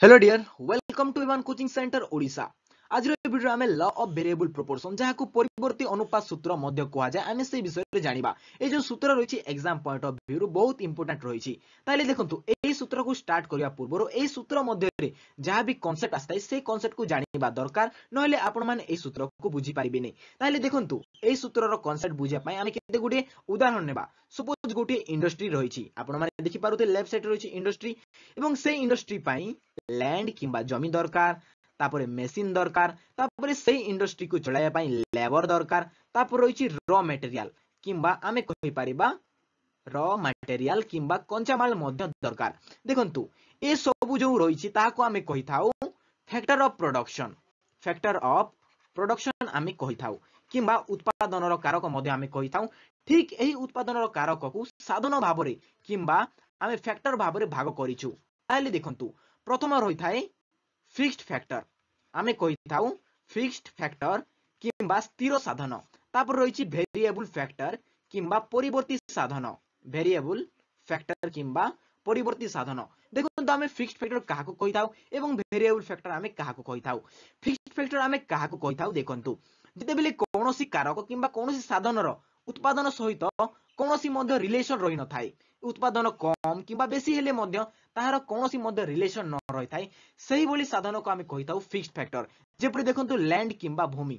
Hello dear, welcome to Ivan Coaching Center Odisha. আজর ভিডিওরে আমি law of variable প্রপোর্সন যাহাকু পরিবর্তী অনুপাত সূত্র মধ্য কুহাযায় আমি সেই বিষয়ে জানিবা এই যে সূত্র রয়েছে এক্সাম পয়েন্ট অফ ভিউ বহুত ইম্পর্টান্ট রয়েছে তাহলে দেখন্তু এই সূত্রকু স্টার্ট করিবা পূর্বরু এই সূত্র মধ্যরে যাহা বি কনসেপ্ট আসতাই সেই কনসেপ্টকু জানিবা দরকার নহলে আপন মানে এই সূত্রকু বুঝি পারিবেনি তাহলে দেখন্তু এই সূত্রর কনসেপ্ট বুঝিবা পাই আমি কেতে গুটি উদাহরণ নেবা सपोज गोटे इंडस्ट्री रही आपने देखिपुते लेफ्ट सैड रही इंडस्ट्री और से इंडस्ट्री लैंड कि जमी दरकार তাপরে মেসিন দরকার তাপরে সেই ইন্ডস্ট্রিକୁ ଚଳାଇବା ପାଇଁ ଲେବର ଦରକାର ତାପରେ ରହିଛି ର ମେଟେରିଆଲ কিংবা ଆମେ କହିପାରିବା ର ମାଟେରିଆଲ କିମ୍ବା କଞ୍ଚାମାଲ ମଧ୍ୟ ଦରକାର ଦେଖନ୍ତୁ ଏସବୁ ଯେଉଁ ରହିଛି ତାହାକୁ ଆମେ କହିଥାଉ factor of production factor of production ଆମେ କହିଥାଉ କିମ୍ବା ଉତ୍ପାଦନର କାରକ ମଧ୍ୟ ଆମେ କହିଥାଉ ଠିକ ଏହି ଉତ୍ପାଦନର କାରକକୁ ସାଧନ ଭାବରେ କିମ୍ବା ଆମେ ଫ୍ୟାକ୍ଟର ଭାବରେ ଭାଗ କରିଛୁ ତାହେଲେ ଦେଖନ୍ତୁ ପ୍ରଥମ ରହିଥାଏ ଫିକ୍ସଡ ଫ୍ୟାକ୍ଟର ଆମେ କହିଥାଉ ଫିକ୍ସଡ ଫ୍ୟାକ୍ଟର କିମ୍ବା ସ୍ଥିର ସାଧନ ତାପରେ ରହିଛି ଭେରିଏବୁଲ ଫ୍ୟାକ୍ଟର କିମ୍ବା ପରିବର୍ତ୍ତୀ ସାଧନ ଭେରିଏବୁଲ ଫ୍ୟାକ୍ଟର କିମ୍ବା ପରିବର୍ତ୍ତୀ ସାଧନ ଦେଖନ୍ତୁ ଆମେ ଫିକ୍ସଡ ଫ୍ୟାକ୍ଟର କାହାକୁ କହିଥାଉ ଏବଂ ଭେରିଏବୁଲ ଫ୍ୟାକ୍ଟର ଆମେ କାହାକୁ କହିଥାଉ ଫିକ୍ସଡ ଫ୍ୟାକ୍ଟର ଆମେ କାହାକୁ କହିଥାଉ ଦେଖନ୍ତୁ ଯେତେବେଳେ କୌଣସି କାରକ କିମ୍ବା କୌଣସି ସାଧନର ଉତ୍ପାଦନ ସହିତ କୌଣସି ମଧ୍ୟ ରିଲେସନ ରହିନଥାଏ উৎপাদন কম কিংবা বেশি ହେଲେ ମଧ୍ୟ ତାହାର କୌଣସି ମଧ୍ୟ ରିଲେସନ୍ ନ ରହିଥାଏ ସେହିଭଳି ସାଧନକୁ ଆମେ କହିଥାଉ ଫିକ୍ସଡ ଫ୍ୟାକ୍ଟର ଯେପରି ଦେଖନ୍ତୁ ଲ୍ୟାଣ୍ଡ କିମ୍ବା ଭୂମି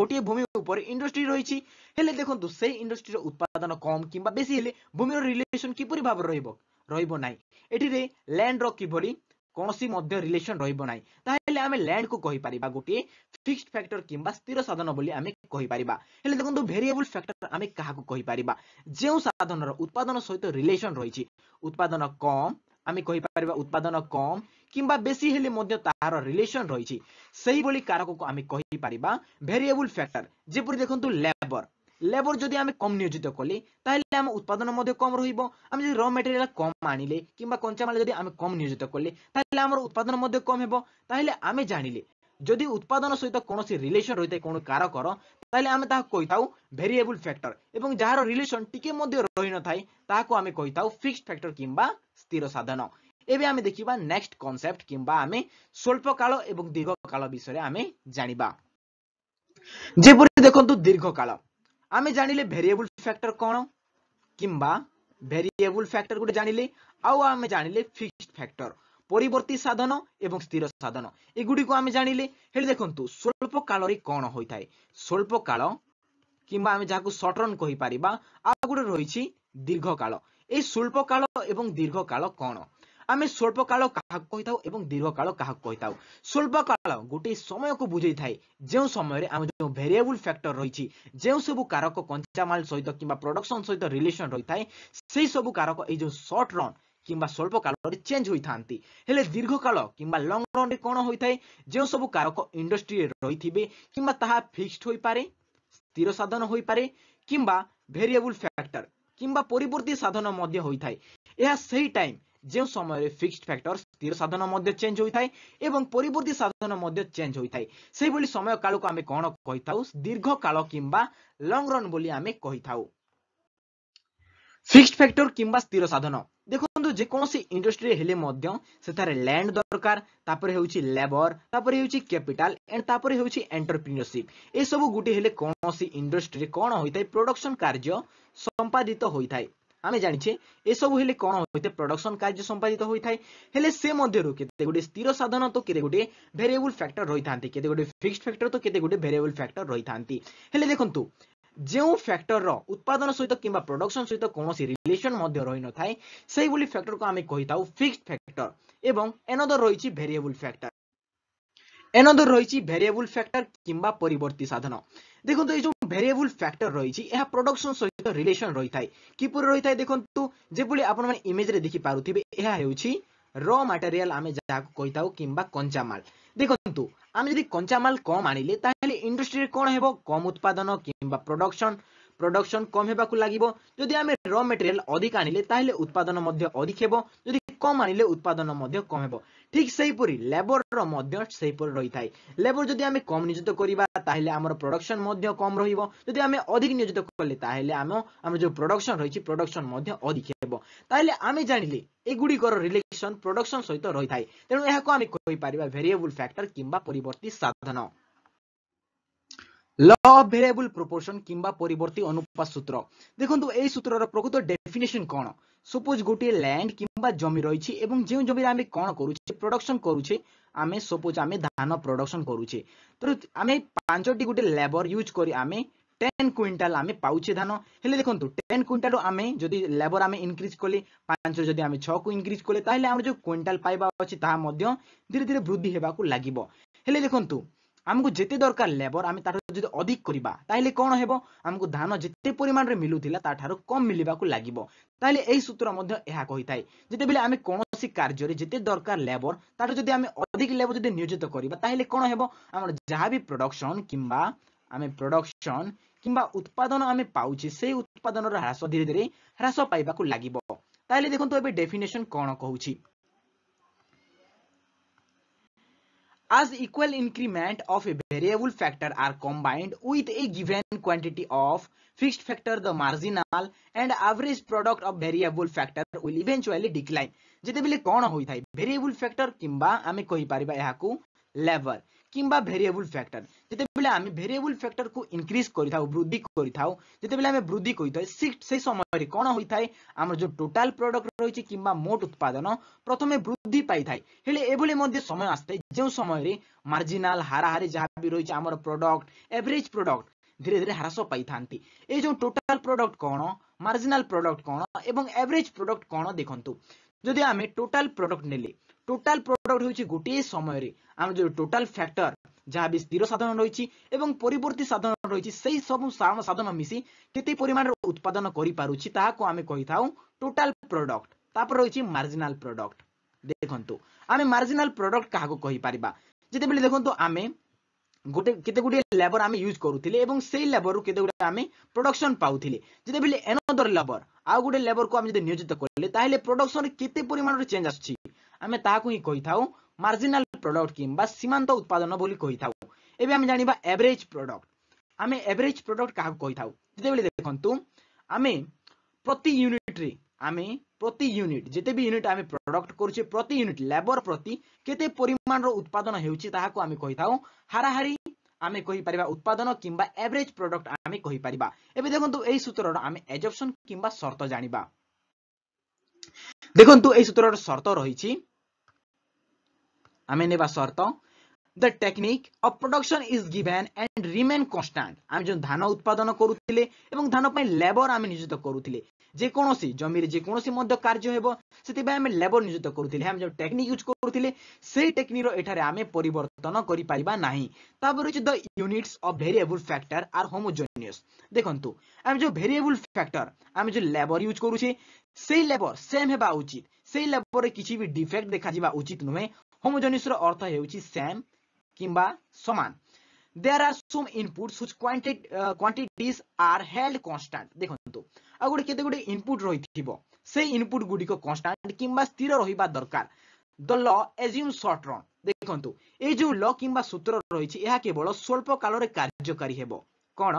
ଗୋଟିଏ ଭୂମି ଉପରେ ଇଣ୍ଡଷ୍ଟ୍ରି ରହିଛି ହେଲେ ଦେଖନ୍ତୁ ସେଇ ଇଣ୍ଡଷ୍ଟ୍ରିର ଉତ୍ପାଦନ କମ୍ କିମ୍ବା ବେଶୀ ହେଲେ ଭୂମିର ରିଲେସନ୍ କିପରି ଭାବରେ ରହିବ ରହିବ ନାହିଁ ଏଠିରେ ଲ୍ୟାଣ୍ଡର କିଭଳି କୌଣସି ମଧ୍ୟ ରିଲେସନ ରହିବ ନାହିଁ ତାହେଲେ ଆମେ ଲ୍ୟାଣ୍ଡକୁ କହିପାରିବା ଗୋଟିଏ ଫିକ୍ସଡ ଫ୍ୟାକ୍ଟର କିମ୍ବା ସ୍ଥିର ସାଧନ ବୋଲି ଆମେ କହିପାରିବା ହେଲେ ଦେଖନ୍ତୁ ଭେରିଏବୁଲ ଫ୍ୟାକ୍ଟର ଆମେ କାହାକୁ କହିପାରିବା ଯେଉଁ ସାଧନର ଉତ୍ପାଦନ ସହିତ ରିଲେସନ ରହିଛି ଉତ୍ପାଦନ କମ୍ ଆମେ କହିପାରିବା ଉତ୍ପାଦନ କମ୍ କିମ୍ବା ବେଶୀ ହେଲେ ମଧ୍ୟ ତାହାର ରିଲେସନ ରହିଛି ସେହିଭଳି କାରକକୁ ଆମେ କହିପାରିବା ଭେରିଏବୁଲ ଫ୍ୟାକ୍ଟର ଯେପରି ଦେଖନ୍ତୁ ଲେବର লেবর যদি আমি কম নিয়োজিত কলি তাহলে আমার উৎপাদন মধ্যে কম রহব আমি যদি র মেটেরিয়াল কম আনিলে কিংবা কঞ্চামাল যদি আমি কম নিয়োজিত কলে তাহলে আমার উৎপাদন মধ্যে কম হব তাহলে আমি জানিলে যদি উৎপাদন সহিত কোণী রিলেশন রইতে কোণ কারকর তাহলে আমি তাহা কইতাও ভেরিয়েবল ফ্যাক্টর এবং যাহার রিলেশন টিকে মধ্যে রহি নথাই তাহাকে আমি কইতাও ফিক্সড ফ্যাক্টর কিংবা স্থির সাধন এবে আমি দেখিবা নেক্সট কনসেপ্ট কিংবা আমি স্বল্পকাল এবং দীর্ঘকাল বিষয়ে আমি জানিবা যেপরি দেখন্তু দীর্ঘকাল আমি জানিলে ভেরিয়েবল ফ্যাক্টর কোণ কিংবা ভেরিয়েবল ফ্যাক্টর গুটি জানিলে আউ আমি জানিলে ফিক্সড ফ্যাক্টর পরবর্তী সাধন এবং স্থির সাধন এগুড়ি আমি জানিলে হলে দেখুন স্বল্প কালরে কোণ হয়ে থাকে স্বল্প কাল কিংবা আমি যাকে সটরন কহিপার আউ গোটে রয়েছে দীর্ঘকাল এই স্বল্প কাল এবং দীর্ঘকাল কোণ ଆମେ ସ୍ୱଳ୍ପକାଳ କାହାକୁ କହିଥାଉ ଏବଂ ଦୀର୍ଘକାଳ କାହାକୁ କହିଥାଉ ସ୍ୱଳ୍ପକାଳ ଗୋଟିଏ ସମୟକୁ ବୁଝେଇଥାଏ ଯେଉଁ ସମୟରେ ଆମେ ଯେଉଁ ଭେରିଏବୁଲ ଫ୍ୟାକ୍ଟର ରହିଛି ଯେଉଁ ସବୁ କାରକ କଞ୍ଚାମାଲ ସହିତ କିମ୍ବା ପ୍ରଡକ୍ସନ ସହିତ ରିଲେସନ ରହିଥାଏ ସେଇ ସବୁ କାରକ ଏଇ ଯେଉଁ ସର୍ଟ ରନ୍ কিংবা স্বল্প কালরে চেঞ্জ হইথান্তি হেলে দীর্ঘকাল কিংবা লং রনরে কোন হইথাই যে সবু কারক ইন্ডস্ট্রিরে রহিথিবে কিংবা তাহা ফিক্সড হইপারে স্থির সাধন হইপারে কিংবা ভেরিয়েবল ফ্যাক্টর কিংবা পরিবর্তী সাধন মধ্যে হইথাই ଏହା ସେହି ଟାଇମ୍ ଯେଉଁ ସମୟରେ ଫିକ୍ସଡ ଫ୍ୟାକ୍ଟର ସ୍ଥିର ସାଧନ ମଧ୍ୟ ଚେଞ୍ଜ ହୋଇଥାଏ ଏବଂ ପରିବର୍ତ୍ତୀ ସାଧନ ମଧ୍ୟ ଚେଞ୍ଜ ହୋଇଥାଏ ସେହିଭଳି ସମୟ କାଳକୁ ଆମେ କ'ଣ କହିଥାଉ ଦୀର୍ଘ କାଳ କିମ୍ବା ଲଙ୍ଗ ରନ୍ ବୋଲି ଆମେ କହିଥାଉ ଫିକ୍ସଡ ଫ୍ୟାକ୍ଟର କିମ୍ବା ସ୍ଥିର ସାଧନ ଦେଖନ୍ତୁ ଯେକୌଣସି ଇଣ୍ଡଷ୍ଟ୍ରି ହେଲେ ମଧ୍ୟ ସେଠାରେ ଲ୍ୟାଣ୍ଡ ଦରକାର ତାପରେ ହେଉଛି ଲେବର ତାପରେ ହେଉଛି କ୍ୟାପିଟାଲ ଏଣ୍ଡ ତାପରେ ହେଉଛି ଏଣ୍ଟରପ୍ରିନରସିପ ଏସବୁ ଗୋଟିଏ ହେଲେ କୌଣସି ଇଣ୍ଡଷ୍ଟ୍ରିରେ କ'ଣ ହୋଇଥାଏ ପ୍ରଡକ୍ସନ କାର୍ଯ୍ୟ ସମ୍ପାଦିତ ହୋଇଥାଏ ଆମେ ଜାଣିଛେ ଏସବୁ ହେଲେ କ'ଣ ହୋଇଥାଏ ପ୍ରଡକ୍ସନ କାର୍ଯ୍ୟ ସମ୍ପାଦିତ ହୋଇଥାଏ ହେଲେ ସେ ମଧ୍ୟରୁ କେତେ ଗୁଡ଼ିଏ ସ୍ଥିର ସାଧନ ତ କେତେ ଗୁଡ଼ିଏ ଭେରିଏବୁଲ ଫ୍ୟାକ୍ଟର ରହିଥାନ୍ତି କେତେ ଗୁଡ଼ିଏ ଫିକ୍ସଡ ଫ୍ୟାକ୍ଟର ତ କେତେ ଗୁଡ଼ିଏ ଭେରିଏବୁଲ ଫ୍ୟାକ୍ଟର ରହିଥାନ୍ତି ହେଲେ ଦେଖନ୍ତୁ ଯେଉଁ ଫ୍ୟାକ୍ଟରର ଉତ୍ପାଦନ ସହିତ କିମ୍ବା ପ୍ରଡକ୍ସନ ସହିତ କୌଣସି ରିଲେସନ ମଧ୍ୟ ରହିନଥାଏ ସେଇଭଳି ଫ୍ୟାକ୍ଟରକୁ ଆମେ କହିଥାଉ ଫିକ୍ସଡ ଫ୍ୟାକ୍ଟର ଏବଂ ଏନଦର ରହିଛି ଭେରିଏବୁଲ ଫ୍ୟାକ୍ଟର এনন্দর রয়েছে ভেরিয়েবল ফ্যাক্টর কিংবা পরবর্তী সাধন দেখুন এই যে ভেরিয়েবল ফ্যাক্টর রয়েছে ଏହା প্রোডকশন সহিত রিলেশন রইথাই কিপরি রইথাই দেখন্তু যেভଳି ଆପଣମାନେ ଇମେଜରେ ଦେଖିପାରୁଥିବେ ଏହା ହେଉଛି ର ମ୍ୟାଟେରିଆଲ ଆମେ ଯାହାକୁ କହିଥାଉ କିମ୍ବା କଞ୍ଚାମାଲ ଦେଖନ୍ତୁ ଆମେ ଯଦି କଞ୍ଚାମାଲ କମ୍ ଆଣିଲେ ତାହେଲେ ଇଣ୍ଡଷ୍ଟ୍ରିରେ କ'ଣ ହେବ କମ୍ ଉତ୍ପାଦନ କିମ୍ବା ପ୍ରଡକ୍ସନ ପ୍ରଡକ୍ସନ୍ କମ୍ ହେବାକୁ ଲାଗିବ ଯଦି ଆମେ ର ମେଟେରିଆଲ୍ ଅଧିକ ଆଣିଲେ ତାହେଲେ ଉତ୍ପାଦନ ମଧ୍ୟ ଅଧିକ ହେବ ଯଦି କମ୍ ଆଣିଲେ ଉତ୍ପାଦନ ମଧ୍ୟ କମ୍ ହେବ ଠିକ୍ ସେହିପରି ଲେବରର ମଧ୍ୟ ସେହିପରି ରହିଥାଏ ଲେବର ଯଦି ଆମେ କମ୍ ନିଯୁକ୍ତ କରିବା ତାହେଲେ ଆମର ପ୍ରଡକ୍ସନ୍ ମଧ୍ୟ କମ୍ ରହିବ ଯଦି ଆମେ ଅଧିକ ନିଯୁକ୍ତ କଲେ ତାହେଲେ ଆମ ଆମର ଯେଉଁ ପ୍ରଡକ୍ସନ୍ ରହିଛି ପ୍ରଡକ୍ସନ୍ ମଧ୍ୟ ଅଧିକ ହେବ ତାହେଲେ ଆମେ ଜାଣିଲେ ଏଗୁଡ଼ିକର ରିଲେସନ୍ ପ୍ରଡକ୍ସନ୍ ସହିତ ରହିଥାଏ ତେଣୁ ଏହାକୁ ଆମେ କହିପାରିବା ଭେରିଏବୁଲ୍ ଫ୍ୟାକ୍ଟର କିମ୍ବା ପରିବର୍ତ୍ତୀ ସାଧନ ল অফ ভেরিয়েবল প্রপোর্শন কিংবা পরবর্তী অনুপাত সূত্র দেখন্তু এই সূত্রর প্রকৃত ডেফিনেশন কোন সপোজ গোটিয়ে ল্যান্ড কিংবা জমি রয়েছে এবং যে জমিরে আমি কোন করুছে প্রোডকশন করুছে আমি সপোজ আমি ধান প্রোডকশন করুছে তো আমি পাঁচটি গোটে লেবর ইউজ করি আমি টেন কুইন্টাল আমি পাউছে ধান হলে দেখুন টেন কুইন্টাল আমি যদি লেবর আমি ইনক্রিজ কলে পাঁচ যদি আমি ছু ইনক্রিজ কলে তাহলে আমার যে কুইন্টাল পাইবা অছি তাহা মধ্য ধীরে ধীরে বৃদ্ধি হওয়া লাগিব হলে দেখুন ଆମକୁ ଯେତେ ଦରକାର ଲେବର ଆମେ ତାଠାରୁ ଯଦି ଅଧିକ କରିବା ତାହେଲେ କ'ଣ ହେବ ଆମକୁ ଧାନ ଯେତେ ପରିମାଣରେ ମିଳୁଥିଲା ତାଠାରୁ କମ୍ ମିଳିବାକୁ ଲାଗିବ ତାହେଲେ ଏହି ସୂତ୍ର ମଧ୍ୟ ଏହା କହିଥାଏ ଯେତେବେଳେ ଆମେ କୌଣସି କାର୍ଯ୍ୟରେ ଯେତେ ଦରକାର ଲେବର ତାଠାରୁ ଯଦି ଆମେ ଅଧିକ ଲେବର ଯଦି ନିୟୋଜିତ କରିବା ତାହେଲେ କ'ଣ ହେବ ଆମର ଯାହା ବି ପ୍ରଡକ୍ସନ କିମ୍ବା ଆମେ ପ୍ରଡକ୍ସନ কিংবা ଉତ୍ପାଦନ ଆମେ ପାଉଛେ ସେଇ ଉତ୍ପାଦନର ହ୍ରାସ ଧୀରେ ଧୀରେ ହ୍ରାସ ପାଇବାକୁ ଲାଗିବ ତାହେଲେ ଦେଖନ୍ତୁ ଏବେ ଡେଫିନେସନ କ'ଣ କହୁଛି as equal increment of a variable factor are combined with a given quantity of fixed factor the marginal and average product of variable factor will eventually decline ଯେତେବେଳେ କ'ଣ ହୋଇଥାଏ variable factor କିମ୍ବା ଆମେ କହିପାରିବା ଏହାକୁ lever কিংবা ভেরিয়েবল ফ্যাক্টর যেতবে আমি variable factor কু ইনক্রিজ করে থাও বৃদ্ধি করে থাও যেতবে আমি বৃদ্ধি করে থাই সেই সময় কোণ হয়ে থাকে আমার যে টোটাল প্রডক্ট রয়েছে কিংবা মোট উৎপাদন প্রথমে বৃদ্ধি পাই থাকে হলে এভাবে মধ্যে সময় আসতে যে সময় মার্জিনাল হারাহারি যা বি রয়েছে আমার প্রডক্ট এভরেজ প্রডক্ট ধীরে ধীরে হ্রাস পাই থাকে এই যে টোটাল প্রডক্ট কোণ মার্জিনাল প্রডক্ট কোণ এবং এভরেজ প্রডক্ট কোণ দেখুন যদি আমি টোটাল প্রডক্ট নেলি টোটাল প্রডক্ট হচ্ছে গোটিয়ে সময়ের আমার যে টোটাল ফ্যাক্টর যা বি স্থির সাধন রয়েছে এবং পরবর্তী সাধন রয়েছে সেই সব সাধন মিশি কেতে পরিমাণের উৎপাদন করে পুছি তাহলে আমি কইথাও টোটাল প্রডক্ট তারপর রয়েছে মার্জিনাল প্রডক্ট দেখন্তু আমি মার্জিনাল প্রডক্ট কাহাকু কইপারিবা যেতবেলে দেখন্তু আমি গোটে কেতে গুড়িয়ে লেবর আমি ইউজ করুলে এবং সেই লেবর কেতে গুড়ে আমি প্রডকশন পাউলে যেতবেলে এনদর লেবর আউ গোটে লেবর কু আমি যদি নিয়োজিত করলে তাহলে প্রডকশন কেতে পরিমাণের চেঞ্জ আসছে ଆମେ ତାହାକୁ ହିଁ କହିଥାଉ মার্জিনাল প্রডক্ট କିମ୍ବା ସୀମାନ୍ତ ଉତ୍ପାଦନ ବୋଲି କହିଥାଉ ଏବେ ଆମେ আমি ଏଭରେଜ ପ୍ରଡକ୍ଟ প্রডক্ট আমি ପ୍ରଡକ୍ଟ প্রডক্ট କହିଥାଉ ଯେତେବେଳେ ଦେଖନ୍ତୁ ଆମେ ପ୍ରତି ୟୁନିଟରେ আমি প্রতি ইউনিট যেতে বি ইউনিট আমি প্রডক্ট করছে প্রতি ইউনিট লেবর প্রতি কেতে পরিমাণর উৎপাদন হেউছি তাহাকু আমি কইথাও হারাহারি আমি কইপারিবা উৎপাদন কিংবা এভারেজ প্রডক্ট আমি কইপারিবা এবে দেখন্তু এই সূত্রর আমি এজপশন কিংবা শর্ত জানিবা ଦେଖନ୍ତୁ ଏହି ସୂତ୍ରର ସର୍ତ୍ତ ରହିଛି ଆମେ ନେବା ସର୍ତ୍ତ the technique of production is given and remain constant আমি ଯେଉଁ ଧାନ ଉତ୍ପାଦନ କରୁଥିଲେ ଏବଂ ଧାନ ପାଇଁ ଲେବର ଆମେ ନିଯୁକ୍ତ କରୁଥିଲେ ଯେକୌଣସି ଜମିରେ ଯେକୌଣସି ମଧ୍ୟ କାର୍ଯ୍ୟ ହେବ ସେଥିପାଇଁ ଆମେ ଲେବର ନିଯୁକ୍ତ କରୁଥିଲେ ଆମେ ଯେଉଁ ଟେକ୍ନିକ୍ ୟୁଜ୍ କରୁଥିଲେ ସେଇ ଟେକ୍ନିକ୍ର ଏଠାରେ ଆମେ ପରିବର୍ତ୍ତନ କରିପାରିବା ନାହିଁ ତାପରେ ହେଉଛି the units of variable factor are homogeneous ଦେଖନ୍ତୁ ଆମେ ଯେଉଁ ଭେରିଏବୁଲ୍ ଫ୍ୟାକ୍ଟର ଆମେ ଯେଉଁ ଲେବର ୟୁଜ୍ କରୁଛେ ସେଇ ଲେବର ସେମ୍ ହେବା ଉଚିତ ସେଇ ଲେବରରେ କିଛି ବି ଡିଫେକ୍ଟ ଦେଖାଯିବା ଉଚିତ ନୁହେଁ হোমোজোনিয়াসର অর্থ ହେଉଛି সেম কিংবা সমান there are some input such quantities are held constant ଦେଖନ୍ତୁ ଆଉ ଗୋଟେ କେତେ ଗୋଟେ ଇନପୁଟ ରହିଥିବ ସେଇ ଇନପୁଟ ଗୁଡ଼ିକ କନଷ୍ଟାଣ୍ଟ କିମ୍ବା ସ୍ଥିର ରହିବା ଦରକାର ଦ ଲ ଏଜ୍ୟୁମ୍ ସର୍ଟ ରନ୍ ଦେଖନ୍ତୁ ଏଇ ଯୋଉ ଲ କିମ୍ବା ସୂତ୍ର ରହିଛି ଏହା କେବଳ ସ୍ୱଳ୍ପ କାଳରେ କାର୍ଯ୍ୟକାରୀ ହେବ କ'ଣ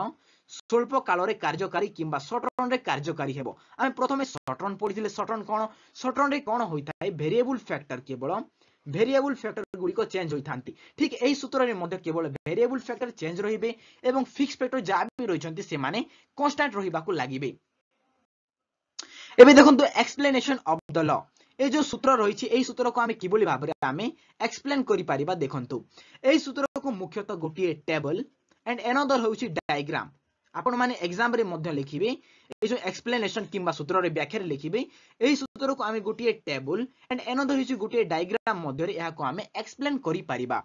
স্বল্প কালরে কার্যকারী কিংবা সটরনরে কার্যকারী হব আমি প্রথমে সটরন পড়িলে সটরন কোণ সটরনরে কোণ হয়ে থাকে ভেরিয়েবল ফ্যাক্টর কেবল ভেরিয়েবল ଫ୍ୟାକ୍ଟର ଗୁଡିକ ଚେଞ୍ଜ ହୋଇଥାନ୍ତି ଠିକ ଏହି ସୂତ୍ରରେ ମଧ୍ୟ କେବଳ ଭେରିଏବଲ ଫ୍ୟାକ୍ଟର ଚେଞ୍ଜ ରହିବେ ଏବଂ ଫିକ୍ସ ଫ୍ୟାକ୍ଟର ଯାହା ବି ରହିଛନ୍ତି ସେମାନେ କନଷ୍ଟାଣ୍ଟ ରହିବାକୁ ଲାଗିବେ ଏବେ ଦେଖନ୍ତୁ ଏକ୍ସପ୍ଲେନେସନ ଅଫ ଦ ଲ এই যে সূত্র রয়েছে এই সূত্রকে আমি কিভাবে ভাবে আমি এক্সপ্লেন করে পারিবা দেখন্তু এই সূত্রকে মুখ্যত গোটিয়ে টেবল এন্ড এনাদর হচ্ছে ডায়াগ্রাম ଆପଣମାନେ ଏକ୍ଜାମରେ ମଧ୍ୟ ଲେଖିବେ ଏଇ ଯେଉଁ ଏକ୍ସପ୍ଲେନେସନ କିମ୍ବା ସୂତ୍ରରେ ବ୍ୟାଖ୍ୟାରେ ଲେଖିବେ ଏହି ସୂତ୍ରକୁ ଆମେ ଗୋଟିଏ ଟେବୁଲ ଆଣ୍ଡ ଏନଦର ହେଉଛି ଗୋଟିଏ ଡାଇଗ୍ରାମ ମଧ୍ୟରେ ଏହାକୁ ଆମେ ଏକ୍ସପ୍ଲେନ କରିପାରିବା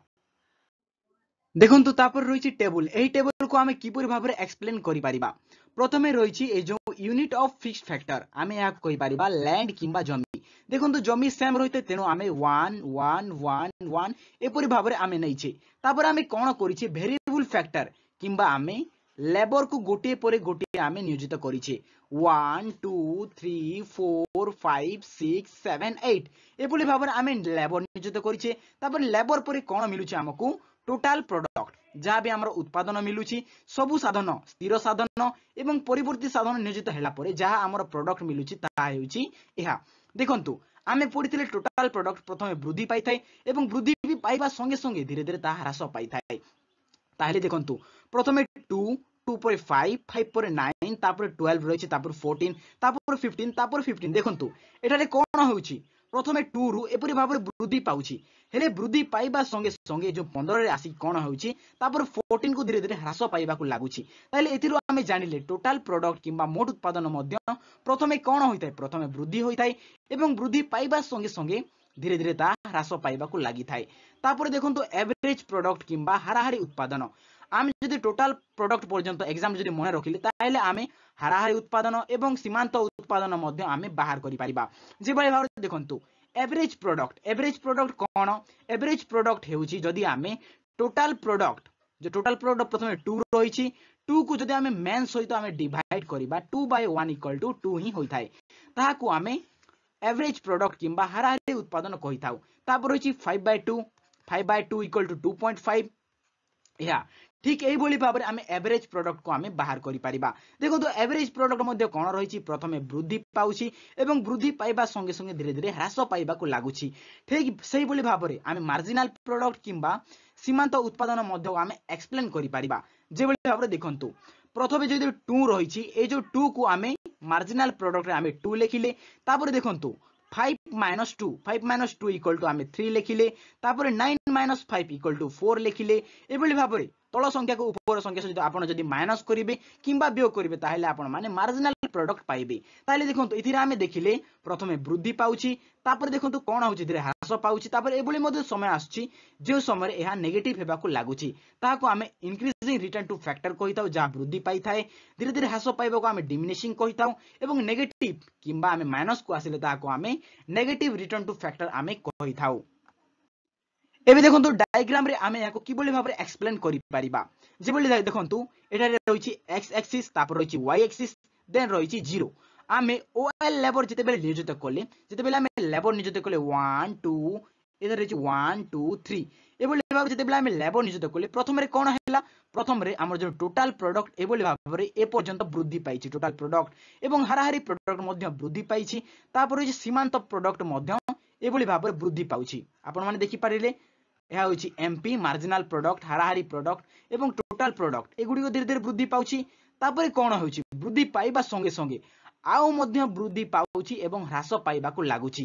ଦେଖନ୍ତୁ ତାପରେ ରହିଛି ଟେବୁଲ ଏହି ଟେବୁଲକୁ ଆମେ କିପରି ଭାବରେ ଏକ୍ସପ୍ଲେନ କରିପାରିବା ପ୍ରଥମେ ରହିଛି ଏ ଯେଉଁ ୟୁନିଟ୍ ଅଫ ଫିକ୍ସଡ ଫ୍ୟାକ୍ଟର ଆମେ ଏହାକୁ କହିପାରିବା ଲ୍ୟାଣ୍ଡ କିମ୍ବା ଜମି দেখুন জমি সেম রয়েছে তেমন আমি ওয়ান ওয়ান ওয়ান ওয়ান এপরি ভাবে আমি নেইছি তারপরে আমি কোণ করেছি ভেরিয়েবল ফ্যাক্টর কিংবা আমি লেবরকু গোটিয়ে পরে গোটিয়ে আমি নিয়োজিত করিছে one two three four five six seven eight এপরি ভাবে আমি লেবর নিয়োজিত করিছে তারপরে লেবর পরে কোণ মিলুছে আমাকে টোটাল প্রডক্ট যা বি আমার উৎপাদন মিলুছি সবু সাধন স্থির সাধন এবং পরবর্তী সাধন নিয়োজিত হেলা পরে যা আমার প্রডক্ট মিলুছি তাহা হেউছি ইহা দেখন্তু ଆମେ ପଢ଼ିଥିଲେ ଟୋଟାଲ ପ୍ରଡକ୍ଟ ପ୍ରଥମେ ବୃଦ୍ଧି ପାଇଥାଏ ଏବଂ ବୃଦ୍ଧି ବି ପାଇବା ସଙ୍ଗେ ସଙ୍ଗେ ଧୀରେ ଧୀରେ ତାହା ହ୍ରାସ ପାଇଥାଏ ତାହେଲେ ଦେଖନ୍ତୁ ପ୍ରଥମେ ଟୁ টু পরে ফাইভ ফাইভ পরে নাইন তারপরে টুয়েলভ রয়েছে তারপরে ফোরটিন তারপরে ফিফটিন তারপরে ফিফটিন দেখন্তু এটারে কোণ ହେଉଛି প্রথমে টু রু এপরি ভাবে বৃদ্ধি পাଉଛି ହେଲେ ବୃଦ୍ଧି ପାଇବା ସଙ୍ଗେ ସଙ୍ଗେ ଯେଉଁ ପନ୍ଦରରେ ଆସିକି କ'ଣ ହେଉଛି ତାପରେ ଫୋର୍ଟିନକୁ ଧୀରେ ଧୀରେ ହ୍ରାସ ପାଇବାକୁ ଲାଗୁଛି ତାହେଲେ ଏଥିରୁ ଆମେ ଜାଣିଲେ ଟୋଟାଲ ପ୍ରଡକ୍ଟ କିମ୍ବା ମୋଟ ଉତ୍ପାଦନ ମଧ୍ୟ ପ୍ରଥମେ କ'ଣ ହୋଇଥାଏ ପ୍ରଥମେ ବୃଦ୍ଧି ହୋଇଥାଏ ଏବଂ ବୃଦ୍ଧି ପାଇବା ସଙ୍ଗେ ସଙ୍ଗେ ଧୀରେ ଧୀରେ ତାହା ହ୍ରାସ ପାଇବାକୁ ଲାଗିଥାଏ ତାପରେ ଦେଖନ୍ତୁ ଏଭରେଜ ପ୍ରଡକ୍ଟ କିମ୍ବା ହାରାହାରି ଉତ୍ପାଦନ আমি যদি টোটাল প্রোডক্ট পর্যন্ত এক্সাম যদি মনে রাখি তাহলে আমি হারাহারি উৎপাদন এবং সীমান্ত উৎপাদন মধ্যে আমি বাহার পারিবা যেভাবে ভাবে দেখুন এভরেজ প্রোডক্ট এভরেজ প্রোডক্ট কোন এভরেজ প্রোডক্ট হেউচি যদি আমি টোটাল প্রোডক্ট যে টোটাল প্রোডক্ট প্রথমে টু রয়েছে টু কু যদি আমি মেন সহিত আমি ডিভাইড করিবা two by one equal to two হি হয়ে তাহাকু আমি এভরেজ প্রোডক্ট কিংবা হারাহারি উৎপাদন কই কহিথাও তারপর রয়েছে five by two five by two equal to two point five ଏହା ঠিক এইভাবে ভাবে আমি এভারেজ প্রডক্টকু আমি বাহার করিপারিবা দেখন্তু এভারেজ প্রডক্ট মধ্যে কোণ রয়েছে প্রথমে বৃদ্ধি পাউছি এবং বৃদ্ধি পাইবা সঙ্গে সঙ্গে ধীরে ধীরে হ্রাস পাইবাকু লাগুছি ঠিক সেইভাবে ভাবে আমি মার্জিনাল প্রডক্ট কিংবা সীমান্ত উৎপাদন মধ্যে আমি এক্সপ্লেন করিপারিবা যেভাবে ভাবে দেখন্তু প্রথমে যদি টু রয়েছে এই যে টু কু আমি মার্জিনাল প্রডক্টে আমি টু লেখিলে তারপরে দেখন্তু five minus two five minus two equal to আমি থ্রি লেখিলে তারপরে nine minus five equal to four লেখিলে এভাবে ভাবে তল সংখ্যাকে উপর সংখ্যা সহ আপনার যদি মাইনস করবে কিংবা বিয়োগ করবে তাহলে আপনার মার্জিনাল প্রডক্ট পাইবে তাহলে দেখুন এতে আমি দেখলে প্রথমে বৃদ্ধি পাচ্ছি তাপরে দেখুন কোণ হচ্ছে ধীরে হ্রাস পাচ্ছি তাপরে এভাবে মধ্যে সময় আসছে যে সময় এহা নেগেটিভ হওয়া লাগুছি তাহলে আমি ইনক্রিজিং রিটার্ন টু ফ্যাক্টর কই থাও যা বৃদ্ধি পাই থাকে ধীরে ধীরে হ্রাস পাইবাকে আমি ডিমিনিশিং কই থাও এবং নেগেটিভ কিংবা আমি মাইনস কু আসলে তাহলে আমি নেগেটিভ রিটার্ন টু ফ্যাক্টর আমি কই থাও দেখুন ଏବେ ଦେଖନ୍ତୁ ଡାଇଗ୍ରାମରେ ଆମେ ଏହାକୁ କିଭଳି ଭାବରେ ଏକ୍ସପ୍ଲେନ୍ କରିପାରିବା ଯେଭଳି ଦେଖନ୍ତୁ ଏଠାରେ ରହିଛି ଏକ୍ସ ଆକ୍ସିସ୍ ତାପରେ ରହିଛି ୱାଇ ଆକ୍ସିସ୍ ଦେନ୍ ରହିଛି ଜିରୋ ଆମେ ওএল লেবর যেতবেলে নিয়োজিত কলে যেতবেলে আমি লেবর নিয়োজিত করলে 1 2 এদের রয়েছে 1 2 3 এবলে ভাবে যেতবেলে আমি লেবর নিয়োজিত করলে প্রথমে কোন হেলা প্রথমে আমার যে টোটাল প্রোডাক্ট এবলে ভাবে এ পর্যন্ত বৃদ্ধি পাইছি টোটাল প্রোডাক্ট এবং হারাহারি প্রোডাক্ট মধ্য বৃদ্ধি পাইছি তারপরে যে সীমান্ত প্রোডাক্ট মধ্য এবলে ভাবে বৃদ্ধি পাউছি আপন মানে দেখি পারিলে ଏହା ହେଉଛି ଏମ୍ପି ମାର୍ଜିନାଲ ପ୍ରଡକ୍ଟ ହାରାହାରି ପ୍ରଡକ୍ଟ ଏବଂ ଟୋଟାଲ ପ୍ରଡକ୍ଟ ଏଗୁଡ଼ିକ ଧୀରେ ଧୀରେ ବୃଦ୍ଧି ପାଉଛି ତାପରେ କ'ଣ ହେଉଛି ବୃଦ୍ଧି ପାଇବା ସଙ୍ଗେ ସଙ୍ଗେ ଆଉ ମଧ୍ୟ ବୃଦ୍ଧି ପାଉଛି ଏବଂ ହ୍ରାସ ପାଇବାକୁ ଲାଗୁଛି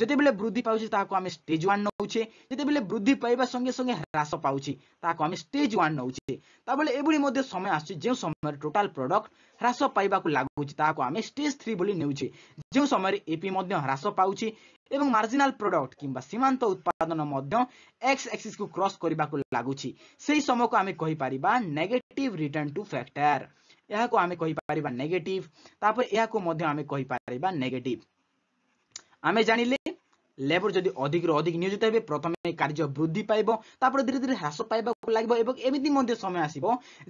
ଯେତେବେଳେ ବୃଦ୍ଧି ପାଉଛି ତାହାକୁ ଆମେ ଷ୍ଟେଜ୍ ୱାନ୍ ନେଉଛେ ଯେତେବେଳେ ବୃଦ୍ଧି ପାଇବା ସଙ୍ଗେ ସଙ୍ଗେ ହ୍ରାସ ପାଉଛି ତାହାକୁ ଆମେ ଷ୍ଟେଜ୍ ୱାନ୍ ନେଉଛେ ତାବେଳେ ଏଭଳି ମଧ୍ୟ ସମୟ ଆସୁଛି ଯେଉଁ ସମୟରେ ଟୋଟାଲ ପ୍ରଡକ୍ଟ ହ୍ରାସ ପାଇବାକୁ ଲାଗୁଛି ତାହାକୁ ଆମେ ଷ୍ଟେଜ୍ ଥ୍ରୀ ବୋଲି ନେଉଛେ ଯେଉଁ ସମୟରେ ଏପି ମଧ୍ୟ ହ୍ରାସ ପାଉଛି ଏବଂ ମାର୍ଜିନାଲ ପ୍ରଡକ୍ଟ କିମ୍ବା ସୀମାନ୍ତ ଉତ୍ପାଦନ ମଧ୍ୟ ଏକ୍ସ ଏକ୍ସିସକୁ କ୍ରସ୍ କରିବାକୁ ଲାଗୁଛି ସେହି ସମୟକୁ ଆମେ କହିପାରିବା ନେଗେଟିଭ ରିଟର୍ଣ୍ଣ ଟୁ ଫ୍ୟାକ୍ଟର ଏହାକୁ ଆମେ କହିପାରିବା ନେଗେଟିଭ ତାପରେ ଏହାକୁ ମଧ୍ୟ ଆମେ କହିପାରିବା ନେଗେଟିଭ ଆମେ ଜାଣିଲେ লেবর যদি অধিকর অধিক নিয়োজিত হবে প্রথমে কার্য বৃদ্ধি পাইব তারপরে ধীরে ধীরে হ্রাস পাইবাকু লাগিব এবং এমিতি মধ্যে সময় আসিব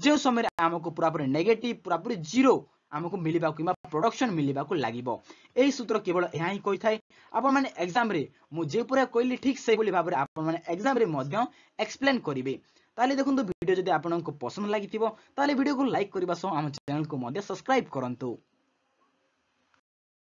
যে সময় আমাকে পুরাপুরি নেগেটিভ পুরাপুরি জিরো ଆମକୁ ମିଳିବାକୁ କିମ୍ବା ପ୍ରଡକ୍ସନ୍ ମିଳିବାକୁ ଲାଗିବ ଏହି ସୂତ୍ର କେବଳ ଏହା ହିଁ କହିଥାଏ ଆପଣମାନେ ଏକ୍ଜାମ୍ରେ ମୁଁ ଯେପରି କହିଲି ଠିକ୍ ସେଭଳି ଭାବରେ ଆପଣମାନେ ଏକ୍ଜାମ୍ରେ ମଧ୍ୟ ଏକ୍ସପ୍ଲେନ୍ କରିବେ ତାହେଲେ ଦେଖନ୍ତୁ ଭିଡ଼ିଓ ଯଦି ଆପଣଙ୍କୁ ପସନ୍ଦ ଲାଗିଥିବ ତାହେଲେ ଭିଡ଼ିଓକୁ ଲାଇକ୍ କରିବା ସହ ଆମ ଚ୍ୟାନେଲକୁ ମଧ୍ୟ ସବସ୍କ୍ରାଇବ୍ କରନ୍ତୁ